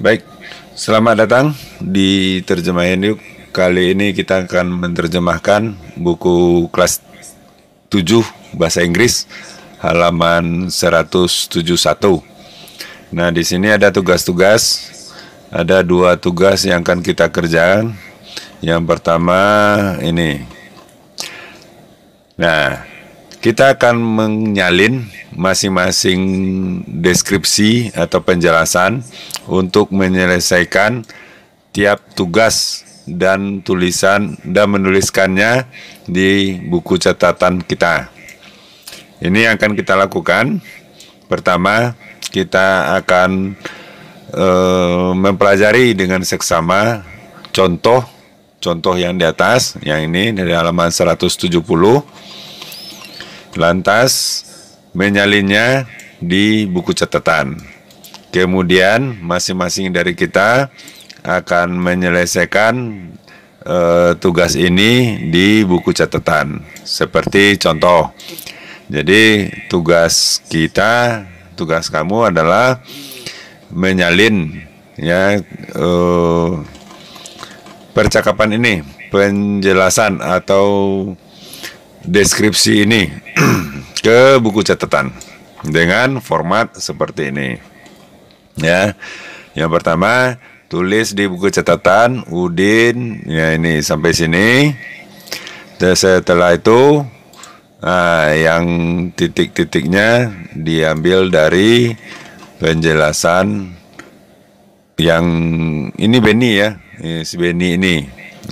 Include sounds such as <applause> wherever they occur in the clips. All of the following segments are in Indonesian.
Baik, selamat datang di Terjemahin Yuk. Kali ini kita akan menerjemahkan buku kelas 7 bahasa Inggris halaman 171. Nah, di sini ada tugas-tugas. Ada dua tugas yang akan kita kerjakan. Yang pertama ini. Nah, kita akan menyalin masing-masing deskripsi atau penjelasan untuk menyelesaikan tiap tugas dan tulisan dan menuliskannya di buku catatan kita. Ini yang akan kita lakukan. Pertama, kita akan e, mempelajari dengan seksama contoh contoh yang di atas, yang ini dari halaman 170 Lantas menyalinnya di buku catatan. Kemudian masing-masing dari kita akan menyelesaikan e, tugas ini di buku catatan. Seperti contoh. Jadi tugas kita, tugas kamu adalah menyalin ya e, percakapan ini, penjelasan atau deskripsi ini <clears throat> ke buku catatan dengan format seperti ini. Ya. Yang pertama, tulis di buku catatan Udin ya ini sampai sini. Dan setelah itu nah, yang titik-titiknya diambil dari penjelasan yang ini Benny ya, ini eh, si Benny ini.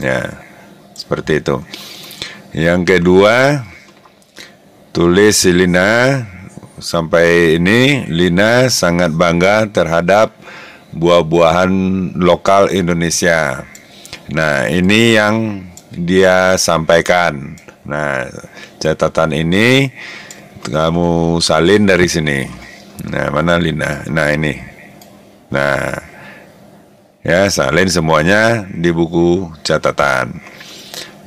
Ya. Seperti itu. Yang kedua, tulis Lina sampai ini Lina sangat bangga terhadap buah-buahan lokal Indonesia. Nah, ini yang dia sampaikan. Nah, catatan ini kamu salin dari sini. Nah, mana Lina? Nah, ini. Nah, ya salin semuanya di buku catatan.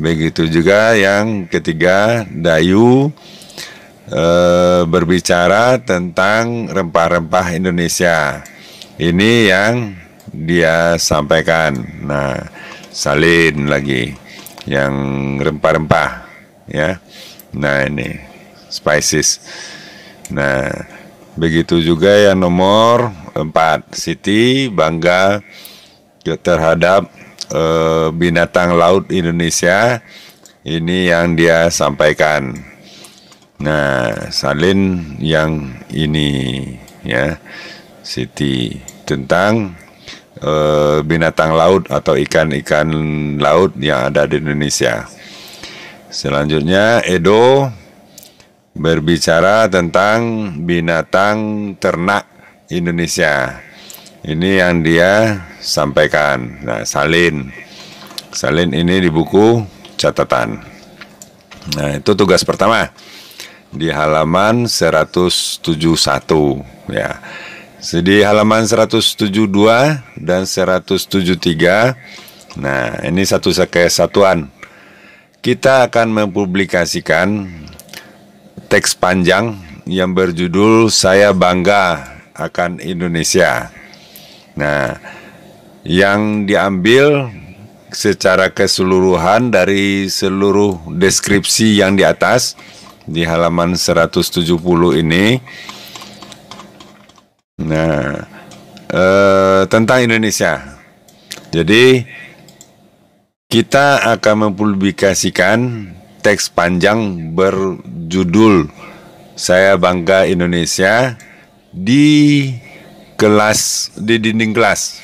Begitu juga yang ketiga Dayu e, berbicara tentang rempah-rempah Indonesia. Ini yang dia sampaikan. Nah, salin lagi yang rempah-rempah ya. Nah, ini spices. Nah, begitu juga yang nomor empat Siti bangga terhadap Eh, binatang laut Indonesia ini yang dia sampaikan. Nah, salin yang ini ya Siti tentang eh, binatang laut atau ikan-ikan laut yang ada di Indonesia. Selanjutnya Edo berbicara tentang binatang ternak Indonesia. Ini yang dia sampaikan. Nah, salin. Salin ini di buku catatan. Nah, itu tugas pertama di halaman 171 ya. Di halaman 172 dan 173. Nah, ini satu kesatuan. Kita akan mempublikasikan teks panjang yang berjudul Saya Bangga akan Indonesia. Nah, yang diambil secara keseluruhan dari seluruh deskripsi yang di atas di halaman 170 ini. Nah, eh, tentang Indonesia. Jadi kita akan mempublikasikan teks panjang berjudul Saya Bangga Indonesia di kelas di dinding kelas.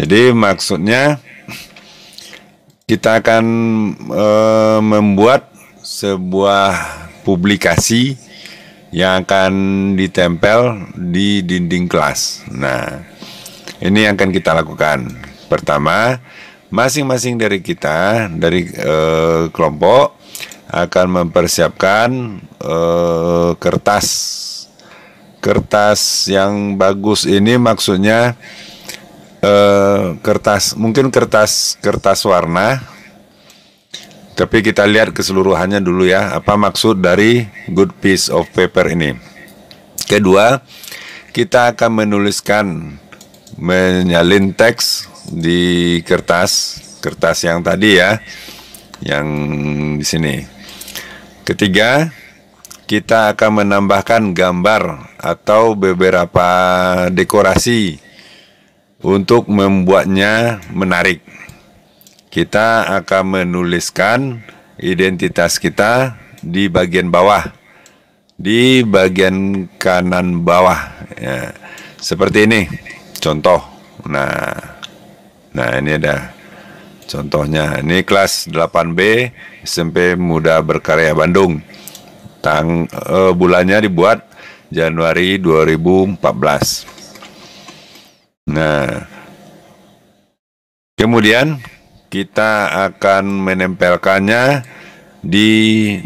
Jadi maksudnya kita akan e, membuat sebuah publikasi yang akan ditempel di dinding kelas. Nah, ini yang akan kita lakukan. Pertama, masing-masing dari kita dari e, kelompok akan mempersiapkan e, kertas kertas yang bagus ini maksudnya eh, kertas mungkin kertas kertas warna tapi kita lihat keseluruhannya dulu ya apa maksud dari good piece of paper ini kedua kita akan menuliskan menyalin teks di kertas kertas yang tadi ya yang di sini ketiga kita akan menambahkan gambar atau beberapa dekorasi untuk membuatnya menarik. Kita akan menuliskan identitas kita di bagian bawah, di bagian kanan bawah, ya. seperti ini. Contoh, nah, nah ini ada contohnya. Ini kelas 8B SMP Muda Berkarya Bandung tang uh, eh, bulannya dibuat Januari 2014. Nah, kemudian kita akan menempelkannya di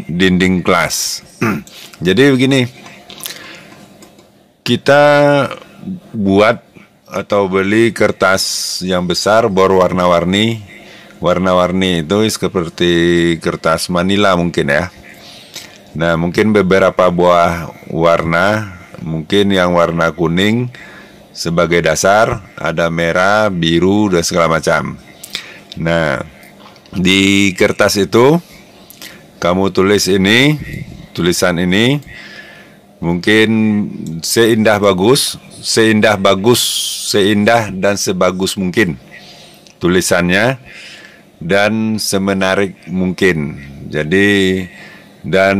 dinding kelas. <clears throat> Jadi begini, kita buat atau beli kertas yang besar bor warna-warni. Warna-warni itu seperti kertas Manila mungkin ya Nah, mungkin beberapa buah warna, mungkin yang warna kuning sebagai dasar, ada merah, biru, dan segala macam. Nah, di kertas itu kamu tulis ini, tulisan ini mungkin seindah bagus, seindah bagus, seindah dan sebagus mungkin tulisannya dan semenarik mungkin. Jadi dan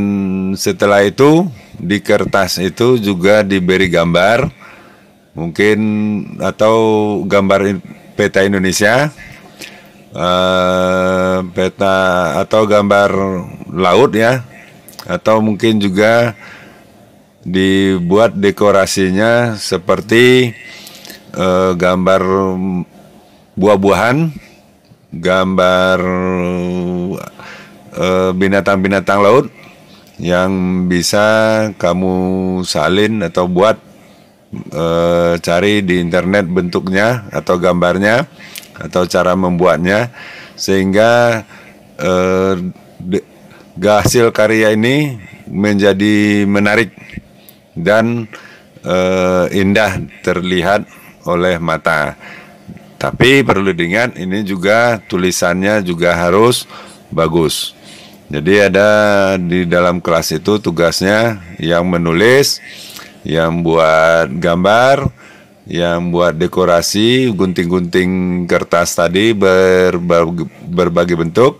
setelah itu di kertas itu juga diberi gambar mungkin atau gambar peta Indonesia uh, peta atau gambar laut ya atau mungkin juga dibuat dekorasinya seperti uh, gambar buah-buahan gambar Eh, binatang-binatang laut yang bisa kamu salin atau buat uh, cari di internet bentuknya atau gambarnya atau cara membuatnya sehingga uh, hasil karya ini menjadi menarik dan uh, indah terlihat oleh mata. Tapi perlu diingat ini juga tulisannya juga harus bagus. Jadi ada di dalam kelas itu tugasnya yang menulis, yang buat gambar, yang buat dekorasi, gunting-gunting kertas tadi berbagi, berbagai bentuk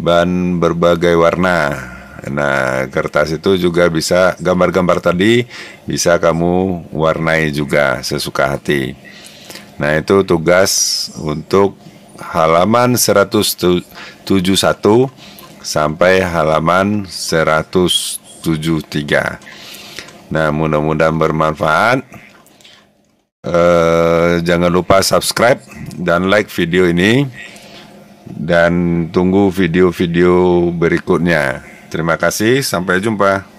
dan berbagai warna. Nah, kertas itu juga bisa gambar-gambar tadi bisa kamu warnai juga sesuka hati. Nah, itu tugas untuk halaman 171 sampai halaman 173. Nah, mudah-mudahan bermanfaat. Eh, jangan lupa subscribe dan like video ini dan tunggu video-video berikutnya. Terima kasih, sampai jumpa.